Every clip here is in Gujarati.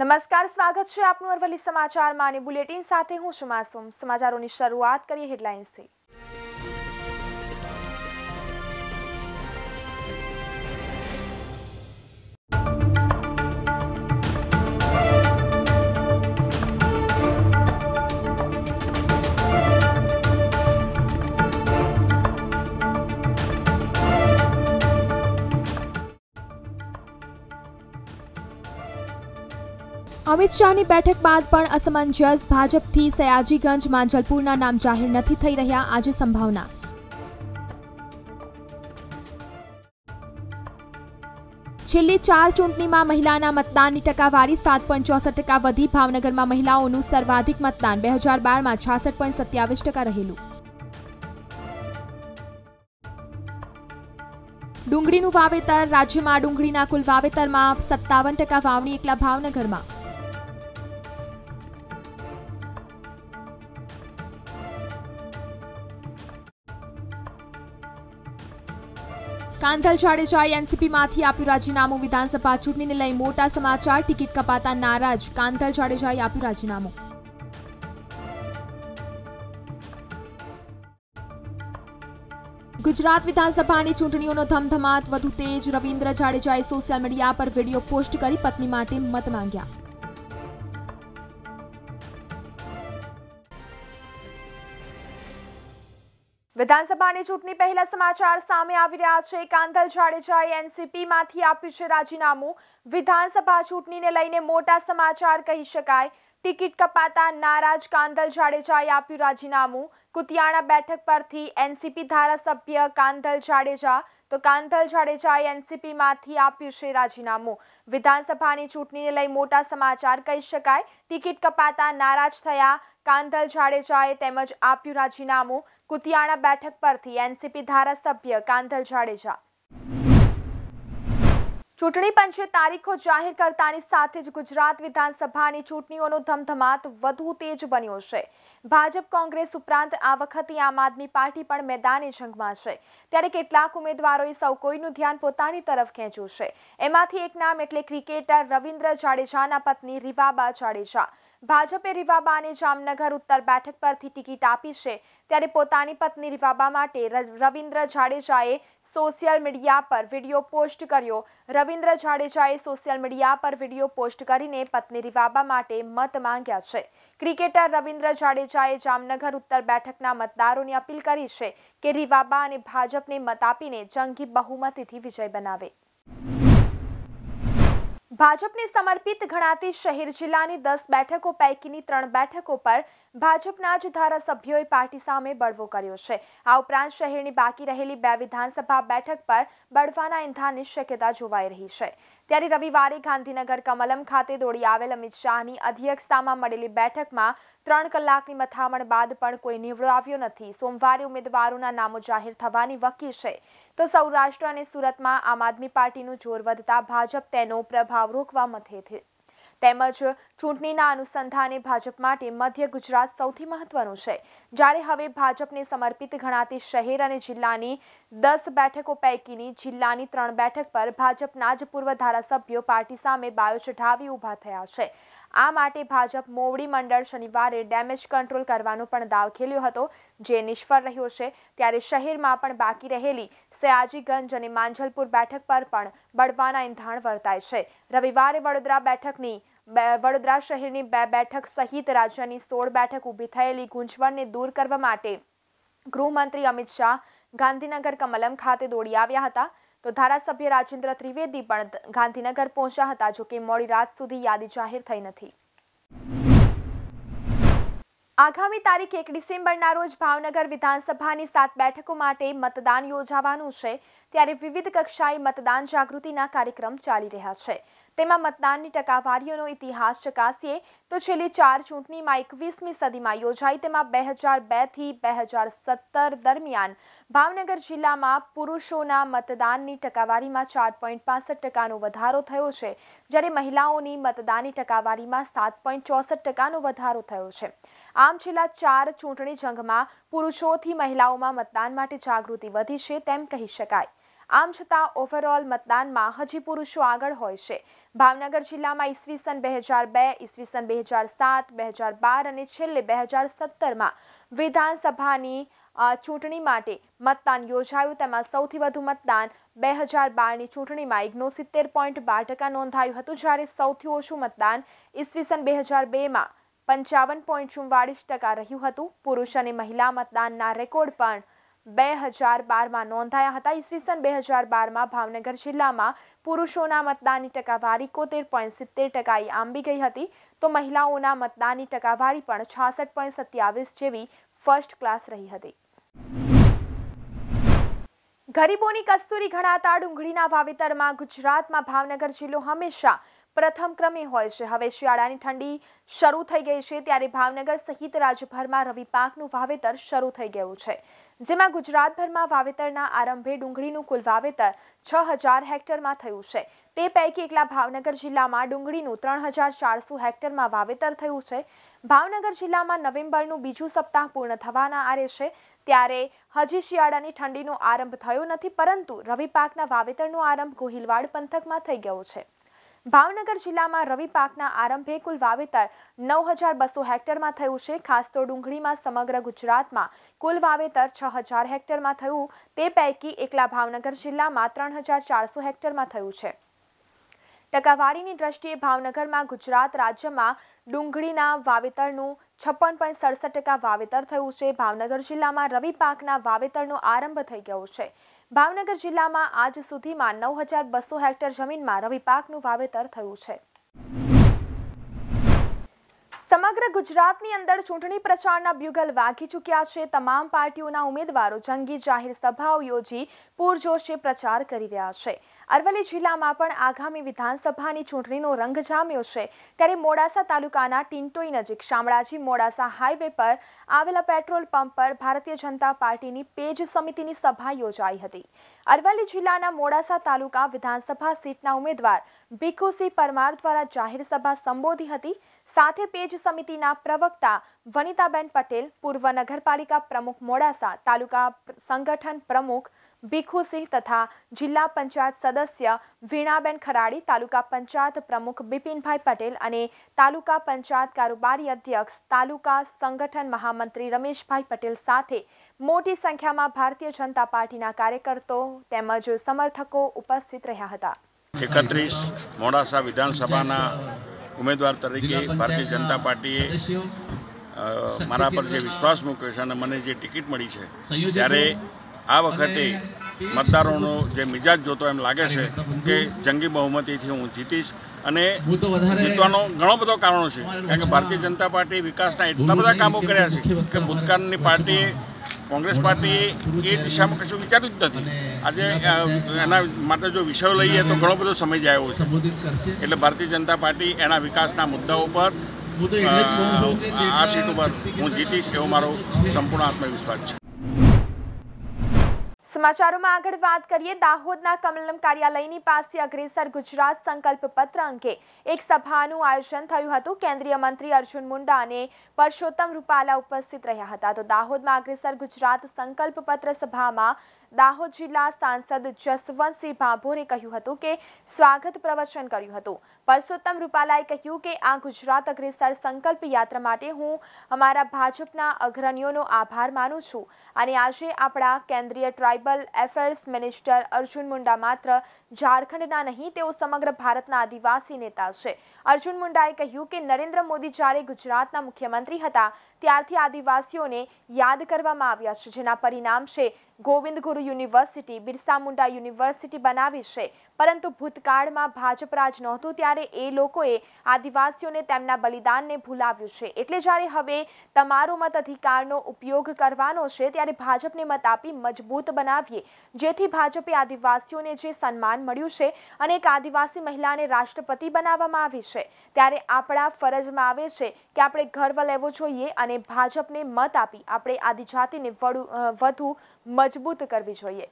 નમસ્કાર સ્વાગત છે આપનું અરવલી સમાચારમાં અને બુલેટિન સાથે હું છું માસુમ સમાચારોની શરૂઆત કરીએ હેડલાઇન્સથી અમિત શાહની બેઠક બાદ પણ અસમંજસ ભાજપથી સયાજીગંજ માંજલપુરના નામ જાહેર નથી થઈ રહ્યા આજે સંભાવના છેલ્લી ચાર ચૂંટણીમાં મહિલાના મતદાનની ટકાવારી સાત પોઈન્ટ ચોસઠ ટકા વધી ભાવનગરમાં મહિલાઓનું સર્વાધિક મતદાન બે હજાર બારમાં છાસઠ પોઈન્ટ સત્યાવીસ ટકા રહેલું ડુંગળીનું વાવેતર રાજ્યમાં ડુંગળીના કુલ વાવેતરમાં સત્તાવન ટકા વાવણી એકલા ભાવનગરમાં કાંધલ જાડેજાએ એનસીપીમાંથી આપ્યું રાજીનામું વિધાનસભા ચૂંટણીને લઈ મોટા સમાચાર ટિકિટ કપાતા નારાજ કાંધલ જાડેજાએ આપ્યું રાજીનામું ગુજરાત વિધાનસભાની ચૂંટણીઓનો ધમધમાટ વધુ તેજ રવિન્દ્ર જાડેજાએ સોશિયલ મીડિયા પર વિડીયો પોસ્ટ કરી પત્ની માટે મત માંગ્યા વિધાનસભાની ચૂંટણી પહેલા સમાચાર સામે આવી રહ્યા છે કાંધલ જાડેજાએ એનસીપીમાંથી આપ્યું છે રાજીનામું વિધાનસભા ચૂંટણીને લઈને મોટા સમાચાર કહી શકાય ટિકિટ કપાતા નારાજ કાંધલ જાડેજાએ આપ્યું રાજીનામું કુતિયાણા બેઠક પરથી એનસીપી ધારાસભ્ય કાંધલ જાડેજા તો કાંધલ જાડેજાએ એનસીપીમાંથી આપ્યું છે રાજીનામું વિધાનસભાની ચૂંટણીને લઈ મોટા સમાચાર કહી શકાય ટિકિટ કપાતા નારાજ થયા કાંધલ જાડેજાએ તેમજ આપ્યું રાજીનામું કુતિયાણા બેઠક પરથી એનસીપી ધારાસભ્ય કાંધલ જાડેજા ચૂંટણી પંચે તારીખો જાહેર કરતાની સાથે જ ગુજરાત વિધાનસભાની ચૂંટણીઓનો ધમધમાટ વધુ તેજ બન્યો છે ભાજપ કોંગ્રેસ ઉપરાંત આ વખતે આમ આદમી પાર્ટી પણ મેદાને જંગમાં છે ત્યારે કેટલાક ઉમેદવારોએ સૌ કોઈનું ધ્યાન પોતાની તરફ ખેંચ્યું છે એમાંથી એક નામ એટલે ક્રિકેટર રવિન્દ્ર જાડેજાના પત્ની રીવાબા જાડેજા ભાજપે રીવાબાને જામનગર ઉત્તર બેઠક પરથી ટિકિટ આપી છે ત્યારે પોતાની પત્ની રીવાબા માટે રવિન્દ્ર જાડેજાએ સોશિયલ મીડિયા પર વિડીયો પોસ્ટ કર્યો રવિન્દ્ર જાડેજાએ સોશિયલ મીડિયા પર વિડીયો પોસ્ટ કરીને પત્ની રીવાબા માટે મત માંગ્યા છે ક્રિકેટર રવિન્દ્ર જાડેજાએ જામનગર ઉત્તર બેઠકના મતદારોની અપીલ કરી છે કે રીવાબા અને ભાજપને મત આપીને જંગી બહુમતીથી વિજય બનાવે ભાજપને સમર્પિત ગણાતી શહેર જિલ્લાની દસ બેઠકો પૈકીની ત્રણ બેઠકો પર ભાજપના જ ધારાસભ્યોએ પાર્ટી સામે બળવો કર્યો છે આ ઉપરાંત શહેરની બાકી રહેલી બે વિધાનસભા બેઠક પર બળવાના ઇંધાની શક્યતા જોવાઈ રહી છે ત્યારે રવિવારે ગાંધીનગર કમલમ ખાતે દોડી આવેલ અમિત શાહની અધ્યક્ષતામાં મળેલી બેઠકમાં ત્રણ કલાકની મથામણ બાદ પણ કોઈ નીવડો આવ્યો નથી સોમવારે ઉમેદવારોના નામો જાહેર થવાની વકી છે તો સૌરાષ્ટ્ર અને સુરતમાં આમ આદમી પાર્ટીનું જોર વધતા ભાજપ તેનો પ્રભાવ રોકવા મથે તેમજ ચૂંટણીના અનુસંધાને ભાજપ માટે મધ્ય ગુજરાત સૌથી મહત્વનું છે જ્યારે હવે ભાજપને સમર્પિત ગણાતી શહેર અને જિલ્લાની દસ બેઠકો પૈકીની જિલ્લાની ત્રણ બેઠક પર ભાજપના જ પૂર્વ ધારાસભ્યો પાર્ટી સામે બાયો ચઢાવી ઊભા થયા છે આ માટે ભાજપ મોવડી મંડળ શનિવારે ડેમેજ કંટ્રોલ કરવાનો પણ દાવ ખેલ્યો હતો જે નિષ્ફળ રહ્યો છે ત્યારે શહેરમાં પણ બાકી રહેલી સયાજીગંજ અને માંજલપુર બેઠક પર પણ બળવાના ઇંધાણ વર્તાય છે રવિવારે વડોદરા બેઠકની વડોદરા શહેરની બે બેઠક સહિત રાજ્યની સોળ બેઠક ઊભી થયેલી ગૂંચવણને દૂર કરવા માટે ગૃહમંત્રી અમિત શાહ ગાંધીનગર કમલમ ખાતે દોડી આવ્યા હતા તો ધારાસભ્ય રાજેન્દ્ર ત્રિવેદી પણ ગાંધીનગર પહોંચ્યા હતા જોકે મોડી રાત સુધી યાદી જાહેર થઈ નથી આગામી તારીખ એક ડિસેમ્બરના રોજ ભાવનગર વિધાનસભાની સાત બેઠકો માટે મતદાન યોજાવાનું છે ત્યારે વિવિધ કક્ષાએ મતદાન જાગૃતિના કાર્યક્રમ ચાલી રહ્યા છે તેમાં મતદાનની ટકાવારીઓનો ઇતિહાસ ચકાસીએ તો છેલ્લી ચાર ચૂંટણીમાં એકવીસમી સદીમાં યોજાઈ તેમાં બે હજાર બેથી બે હજાર સત્તર દરમિયાન ભાવનગર જિલ્લામાં પુરુષોના મતદાનની ટકાવારીમાં ચાર પોઈન્ટ પાસઠ ટકાનો વધારો થયો છે જ્યારે મહિલાઓની મતદાનની ટકાવારીમાં સાત પોઈન્ટ ચોસઠ ટકાનો વધારો થયો છે આમ છેલ્લા ચાર ચૂંટણી જંગમાં પુરુષોથી મહિલાઓમાં મતદાન માટે જાગૃતિ વધી છે તેમ કહી શકાય આમ છતાં ઓવરઓલ મતદાનમાં હજી પુરુષો આગળ હોય છે ભાવનગર જિલ્લામાં ઈસવીસન બે હજાર બે ઈસવીસન બે હજાર સાત બે હજાર બાર અને છેલ્લે બે હજાર સત્તરમાં વિધાનસભાની ચૂંટણી માટે મતદાન યોજાયું તેમાં સૌથી વધુ મતદાન બે હજાર બારની ચૂંટણીમાં ઓગણસિત્તેર પોઈન્ટ બાર ટકા નોંધાયું હતું જ્યારે સૌથી ઓછું મતદાન ઈસવીસન બે હજાર બેમાં પંચાવન પોઈન્ટ ચુમ્વાળીસ ટકા રહ્યું હતું પુરુષ અને મહિલા મતદાનના રેકોર્ડ પણ બે હજાર બારમાં નોંધાયા હતા ઈસવીસન બે હજાર બારમાં ભાવનગર જિલ્લામાં પુરુષોના મતદાનની ટકાવારી કોતેર પોઈન્ટ સિત્તેર ટકાએ આંબી ગઈ હતી તો મહિલાઓના મતદાનની ટકાવારી પણ છાસઠ પોઈન્ટ સત્યાવીસ જેવી ફર્સ્ટ ક્લાસ રહી હતી ગરીબોની કસ્તુરી ગણાતા ડુંગળીના વાવેતરમાં ગુજરાતમાં ભાવનગર જિલ્લો હંમેશા પ્રથમ ક્રમે હોય છે હવે શિયાળાની ઠંડી શરૂ થઈ ગઈ છે ત્યારે ભાવનગર સહિત રાજ્યભરમાં રવિ પાકનું વાવેતર શરૂ થઈ ગયું છે જેમાં ગુજરાતભરમાં વાવેતરના આરંભે ડુંગળીનું કુલ વાવેતર છ હજાર હેક્ટરમાં થયું છે તે પૈકી એકલા ભાવનગર જિલ્લામાં ડુંગળીનું ત્રણ હજાર ચારસો હેક્ટરમાં વાવેતર થયું છે ભાવનગર જિલ્લામાં નવેમ્બરનું બીજું સપ્તાહ પૂર્ણ થવાના આરે છે ત્યારે હજી શિયાળાની ઠંડીનો આરંભ થયો નથી પરંતુ રવિ પાકના વાવેતરનો આરંભ ગોહિલવાડ પંથકમાં થઈ ગયો છે ભાવનગર જિલ્લામાં રવિ પાકના આરંભે કુલ વાવેતર નવ હજાર બસો હેક્ટરમાં થયું છે ખાસ તો ડુંગળીમાં સમગ્ર ગુજરાતમાં કુલ વાવેતર છ હજાર હેક્ટરમાં થયું તે પૈકી એકલા ભાવનગર જિલ્લામાં ત્રણ હજાર ચારસો હેક્ટરમાં થયું છે ટકાવારીની દ્રષ્ટિએ ભાવનગરમાં ગુજરાત રાજ્યમાં ડુંગળીના વાવેતરનું છપ્પન પોઈન્ટ સડસઠ ટકા વાવેતર થયું છે ભાવનગર જિલ્લામાં રવિ પાકના વાવેતરનો આરંભ થઈ ગયો છે ભાવનગર જિલ્લામાં આજ સુધીમાં નવ હજાર બસો હેક્ટર જમીનમાં રવિપાકનું વાવેતર થયું છે સમગ્ર ગુજરાતની અંદર ચૂંટણી પ્રચારના બ્યુગલ વાગી ચૂક્યા છે તમામ પાર્ટીઓના ઉમેદવારો જંગી જાહેર સભાઓ યોજી પૂરજોશે પ્રચાર કરી રહ્યા છે અરવલ્લી જિલ્લામાં પણ આગામી વિધાનસભાની ચૂંટણીનો રંગ જામ્યો છે ત્યારે મોડાસા તાલુકાના ટિંટોઈ નજીક શામળાજી મોડાસા હાઈવે પર આવેલા પેટ્રોલ પંપ પર ભારતીય જનતા પાર્ટીની પેજ સમિતિની સભા યોજાઈ હતી અરવલ્લી જિલ્લાના મોડાસા તાલુકા વિધાનસભા સીટના ઉમેદવાર ભીખુસિંહ પરમાર દ્વારા જાહેર સભા સંબોધી હતી સાથે પેજ સમિતિના પ્રવક્તા વનિતાબેન પટેલ પૂર્વ નગરપાલિકા પ્રમુખ મોડાસા તાલુકા સંગઠન પ્રમુખ ભીખુસિંહ તથા જિલ્લા પંચાયત સદસ્ય વીણાબેન ખરાડી તાલુકા પંચાયત પ્રમુખ બિપિનભાઈ પટેલ અને તાલુકા પંચાયત કારોબારી અધ્યક્ષ તાલુકા સંગઠન મહામંત્રી રમેશભાઈ પટેલ સાથે મોટી સંખ્યામાં ભારતીય જનતા પાર્ટીના કાર્યકર્તો તેમજ સમર્થકો ઉપસ્થિત રહ્યા હતા એકત્રીસ મોડાસા વિધાનસભાના ઉમેદવાર તરીકે ભારતીય જનતા પાર્ટીએ મારા પર જે વિશ્વાસ મૂક્યો છે અને મને જે ટિકિટ મળી છે ત્યારે આ વખતે મતદારોનો જે મિજાજ જોતો એમ લાગે છે કે જંગી બહુમતીથી હું જીતીશ અને જીતવાનો ઘણો બધો કારણો છે કારણ કે ભારતીય જનતા પાર્ટી વિકાસના એટલા બધા કામો કર્યા છે કે ભૂતકાળની પાર્ટીએ કોંગ્રેસ પાર્ટીએ એ દિશામાં કશું વિચાર્યું જ નથી આજે એના માટે જો વિષયો લઈએ તો ઘણો બધો સમય જાય છે એટલે ભારતીય જનતા પાર્ટી એના વિકાસના મુદ્દાઓ પર આ સીટ ઉપર હું જીતીશ એવો મારો સંપૂર્ણ આત્મવિશ્વાસ છે સમાચારોમાં આગળ વાત કરીએ દાહોદના કમલમ કાર્યાલયની પાસે અગ્રેસર ગુજરાત સંકલ્પ પત્ર અંગે એક સભાનું આયોજન થયું હતું કેન્દ્રીય મંત્રી અર્જુન મુંડા અને પરસોત્તમ રૂપાલા ઉપસ્થિત રહ્યા હતા તો દાહોદમાં અગ્રેસર ગુજરાત સંકલ્પ પત્ર સભામાં દાહોદ જિલ્લા સાંસદ જસવંતસિંહ ભાભોરે કહ્યું હતું કે સ્વાગત પ્રવચન કર્યું હતું પરસોત્તમ રૂપાલાએ કહ્યું કે આ ગુજરાત અગ્રેસર સંકલ્પ યાત્રા માટે હું અમારા ભાજપના અગ્રણીઓનો આભાર માનું છું અને આજે આપણા કેન્દ્રીય tribal affairs minister Arjun Munda માત્ર ઝારખંડના નહીં તેઓ સમગ્ર ભારતના આદિવાસી નેતા છે અર્જુન મુંડાએ કહ્યું કે નરેન્દ્ર મોદી જ્યારે ગુજરાતના મુખ્યમંત્રી હતા ત્યારથી આદિવાસીઓને યાદ કરવામાં આવ્યા છે જેના પરિણામ છે ગોવિંદ ગુરુ યુનિવર્સિટી બિરસા મુંડા યુનિવર્સિટી બનાવી છે પરંતુ ભૂતકાળમાં ભાજપ રાજ નહોતું ત્યારે એ લોકોએ આદિવાસીઓને તેમના બલિદાનને ભૂલાવ્યું છે એટલે જ્યારે હવે તમારો મત અધિકારનો ઉપયોગ કરવાનો છે ત્યારે ભાજપને મત આપી મજબૂત બનાવીએ જેથી ભાજપે આદિવાસીઓને જે સન્માન મળ્યું છે અને એક આદિવાસી મહિલાને રાષ્ટ્રપતિ બનાવવામાં આવી છે ત્યારે આપણા ફરજમાં આવે છે કે આપણે ગર્વ લેવો જોઈએ અને ભાજપને મત આપી આપણે આદિજાતિને વધુ મજબૂત કરવી જોઈએ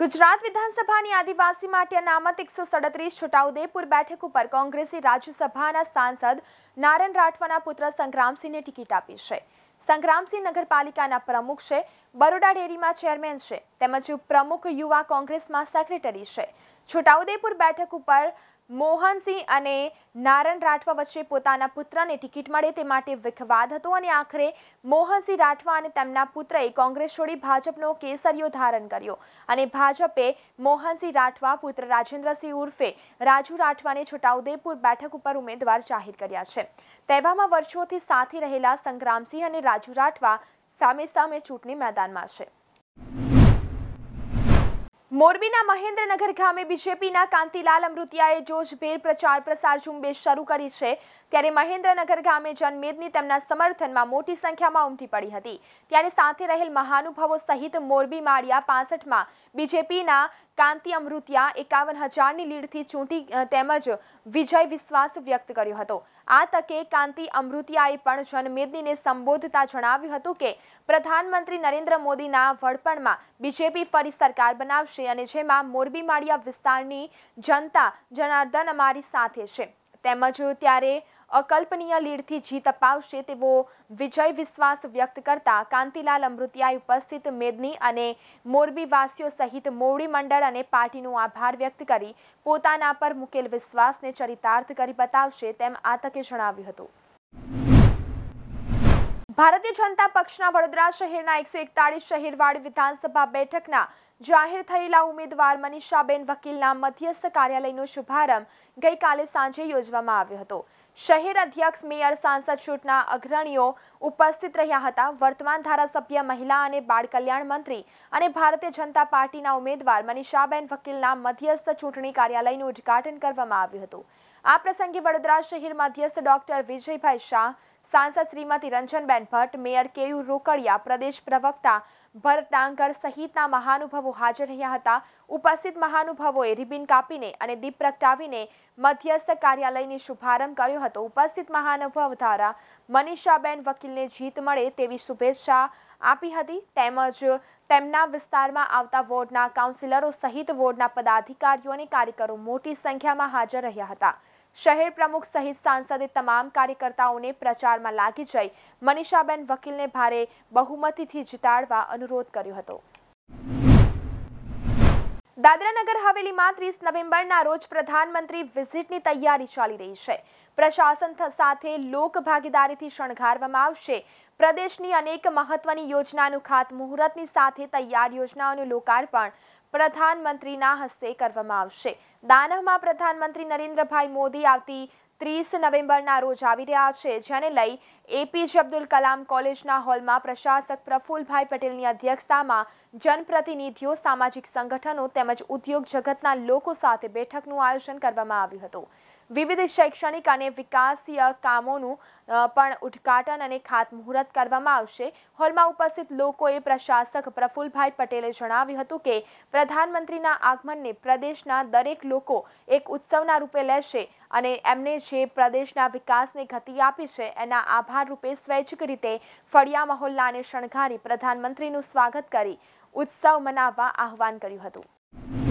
ગુજરાત વિધાનસભાની આદિવાસી માટે અનામત એકસો સડત્રીસ છોટાઉદેપુર બેઠક ઉપર કોંગ્રેસે રાજ્યસભાના સાંસદ નારાયણ રાઠવાના પુત્ર સંગ્રામસિંહને ટિકિટ આપી છે સંગ્રામસિંહ નગરપાલિકાના પ્રમુખ છે બરોડા ડેરીમાં ચેરમેન છે તેમજ પ્રમુખ યુવા કોંગ્રેસમાં સેક્રેટરી છે છોટાઉદેપુર બેઠક ઉપર મોહનસિંહ અને નારણ રાઠવા વચ્ચે પોતાના પુત્રને ટિકિટ મળે તે માટે વિખવાદ હતો અને આખરે મોહનસિંહ રાઠવા અને તેમના પુત્રએ કોંગ્રેસ છોડી ભાજપનો કેસરીયો ધારણ કર્યો અને ભાજપે મોહનસિંહ રાઠવા પુત્ર રાજેન્દ્રસિંહ ઉર્ફે રાજુ રાઠવાને છોટાઉદેપુર બેઠક ઉપર ઉમેદવાર જાહેર કર્યા છે તેવામાં વર્ષોથી સાથે રહેલા સંગ્રામસિંહ અને રાજુ રાઠવા સામે સામે ચૂંટણી મેદાનમાં છે મોરબીના મહેન્દ્રનગર ગામે બીજેપીના કાંતિલાલ અમૃતિયાએ જોશભેર પ્રચાર પ્રસાર ઝુંબેશ શરૂ કરી છે ત્યારે મહેન્દ્રનગર ગામે જનમેદની તેમના સમર્થનમાં મોટી સંખ્યામાં ઉમટી પડી હતી ત્યારે સાથે રહેલ મહાનુભાવો સહિત મોરબી માળિયા પાસઠમાં બીજેપીના કાંતિ અમૃતિયા એકાવન હજારની લીડથી ચૂંટી તેમજ વિજય વિશ્વાસ વ્યક્ત કર્યો હતો આ તકે કાંતિ અમૃતિયાએ પણ જનમેદનીને સંબોધતા જણાવ્યું હતું કે પ્રધાનમંત્રી નરેન્દ્ર મોદીના વડપણમાં બીજેપી ફરી સરકાર બનાવશે અને જેમાં મોરબી માળિયા વિસ્તારની જનતા જનાર્દન અમારી સાથે છે તેમજ ત્યારે અકલ્પનીય લીડથી જીત અપાવશે તેવો વિજય વિશ્વાસ વ્યક્ત કરતા કાંતિલાલ અમૃતિયાએ ઉપસ્થિત મેદની અને મોરબીવાસીઓ સહિત મોવડી મંડળ અને પાર્ટીનો આભાર વ્યક્ત કરી પોતાના પર મુકેલ વિશ્વાસને ચરિતાર્થ કરી બતાવશે તેમ આ તકે જણાવ્યું હતું ભારતીય જનતા પક્ષના વડોદરા શહેરના એકસો એકતાલીસ શહેરવાડ વિધાનસભા બેઠકના જાહેર થયેલા ઉમેદવાર મનીષાબેન વકીલના મધ્યસ્થ કાર્યાલયનો શુભારંભ ગઈકાલે સાંજે યોજવામાં આવ્યો હતો શહેર અધ્યક્ષ મેયર સાંસદ શૂટના અગ્રણીઓ ઉપસ્થિત રહ્યા હતા વર્તમાન ધારાસભ્ય મહિલા અને બાળ કલ્યાણ મંત્રી અને ભારતીય જનતા પાર્ટીના ઉમેદવાર મનીષાબેન વકીલના મધ્યસ્થ ચૂંટણી કાર્યાલયનું ઉદ્ઘાટન કરવામાં આવ્યું હતું આ પ્રસંગે વડોદરા શહેર મધ્યસ્થ ડોક્ટર વિજયભાઈ શાહ સાંસદ શ્રીમતી રંજનબેન ભટ્ટ મેયર કેયુ રોકડિયા પ્રદેશ પ્રવક્તા ભરત ડાંગર સહિતના મહાનુભવો હાજર રહ્યા હતા ઉપસ્થિત મહાનુભવોએ રિબિન કાપીને અને દીપ પ્રગટાવીને મધ્યસ્થ કાર્યાલયની શુભારંભ કર્યો હતો ઉપસ્થિત મહાનુભવ દ્વારા મનીષાબેન વકીલને જીત મળે તેવી શુભેચ્છા આપી હતી તેમજ તેમના વિસ્તારમાં આવતા વોર્ડના કાઉન્સિલરો સહિત વોર્ડના પદાધિકારીઓ અને કાર્યકરો મોટી સંખ્યામાં હાજર રહ્યા હતા શહેર પ્રમુખ સહિત સાંસદે તમામ કાર્યકર્તાઓને પ્રચારમાં લાગી જઈ મનીષાબેન વકીલને ભારે બહુમતીથી જીતાડવા અનુરોધ કર્યો હતો દાદરા નગર હવેલીમાં ત્રીસ નવેમ્બરના રોજ પ્રધાનમંત્રી વિઝિટની તૈયારી ચાલી રહી છે પ્રશાસન સાથે લોક ભાગીદારીથી શણગારવામાં આવશે પ્રદેશની અનેક મહત્વની યોજનાનું ખાતમુહૂર્તની સાથે તૈયાર યોજનાઓનું લોકાર્પણ પ્રધાનમંત્રીના હસ્તે કરવામાં આવશે દાનહમાં પ્રધાનમંત્રી નરેન્દ્રભાઈ મોદી આવતી ત્રીસ નવેમ્બરના રોજ આવી રહ્યા છે જેને લઈ એપીજે અબ્દુલ કલામ કોલેજના હોલમાં પ્રશાસક પ્રફુલભાઈ પટેલની અધ્યક્ષતામાં જનપ્રતિનિધિઓ સામાજિક સંગઠનો તેમજ ઉદ્યોગ જગતના લોકો સાથે બેઠકનું આયોજન કરવામાં આવ્યું હતું વિવિધ શૈક્ષણિક અને વિકાસીય કામોનું પણ ઉદ્ઘાટન અને ખાતમુહૂર્ત કરવામાં આવશે હોલમાં ઉપસ્થિત લોકોએ પ્રશાસક પ્રફુલભાઈ પટેલે જણાવ્યું હતું કે પ્રધાનમંત્રીના આગમનને પ્રદેશના દરેક લોકો એક ઉત્સવના રૂપે લેશે અને એમને જે પ્રદેશના વિકાસને ગતિ આપી છે એના આભાર રૂપે સ્વૈચ્છિક રીતે ફળિયા મહોલ્લાને શણગારી પ્રધાનમંત્રીનું સ્વાગત કરી ઉત્સવ મનાવવા આહવાન કર્યું હતું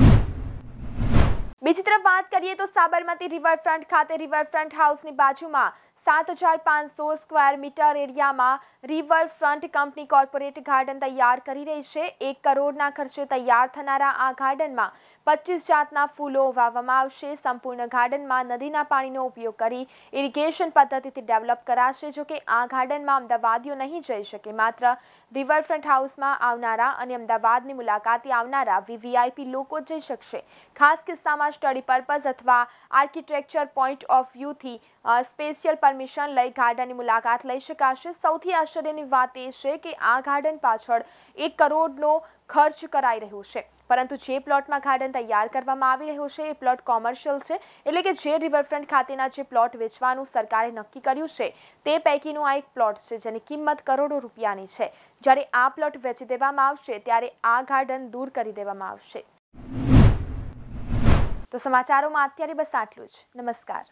બીજી તરફ વાત કરીએ તો સાબરમતી રિવરફ્રન્ટ ખાતે રિવરફ્રન્ટ હાઉસની બાજુમાં સાત હજાર પાંચસો સ્ક્વેર મીટર એરિયામાં રિવરફ્રન્ટ કંપની કોર્પોરેટ ગાર્ડન તૈયાર કરી રહી છે એક કરોડના ખર્ચે તૈયાર થનારા આ ગાર્ડનમાં પચીસ જાતના ફૂલો વાવવામાં આવશે સંપૂર્ણ ગાર્ડનમાં નદીના પાણીનો ઉપયોગ કરી ઇરિગેશન પદ્ધતિથી ડેવલપ કરાશે જોકે આ ગાર્ડનમાં અમદાવાદીઓ નહીં જઈ શકે માત્ર રિવરફ્રન્ટ હાઉસમાં આવનારા અને અમદાવાદની મુલાકાતે આવનારા વીવીઆઈપી લોકો જઈ શકશે ખાસ કિસ્સામાં સ્ટડી પર્પઝ અથવા આર્કિટેક્ચર પોઈન્ટ ઓફ વ્યૂથી સ્પેશિયલ પરમિશન લઈ ગાર્ડનની મુલાકાત લઈ શકાશે સૌથી આશ્ચર્યની વાત એ છે કે આ ગાર્ડન પાછળ એક કરોડનો ખર્ચ કરાઈ રહ્યો છે પરંતુ જે પ્લોટમાં ગાર્ડન તૈયાર કરવામાં આવી રહ્યો છે એ પ્લોટ કોમર્શિયલ છે એટલે કે જે રિવરફ્રન્ટ ખાતેના જે પ્લોટ વેચવાનું સરકારે નક્કી કર્યું છે તે પૈકીનું આ એક પ્લોટ છે જેની કિંમત કરોડો રૂપિયાની છે જ્યારે આ પ્લોટ વેચી દેવામાં આવશે ત્યારે આ ગાર્ડન દૂર કરી દેવામાં આવશે તો સમાચારોમાં અત્યારે બસ આટલું જ નમસ્કાર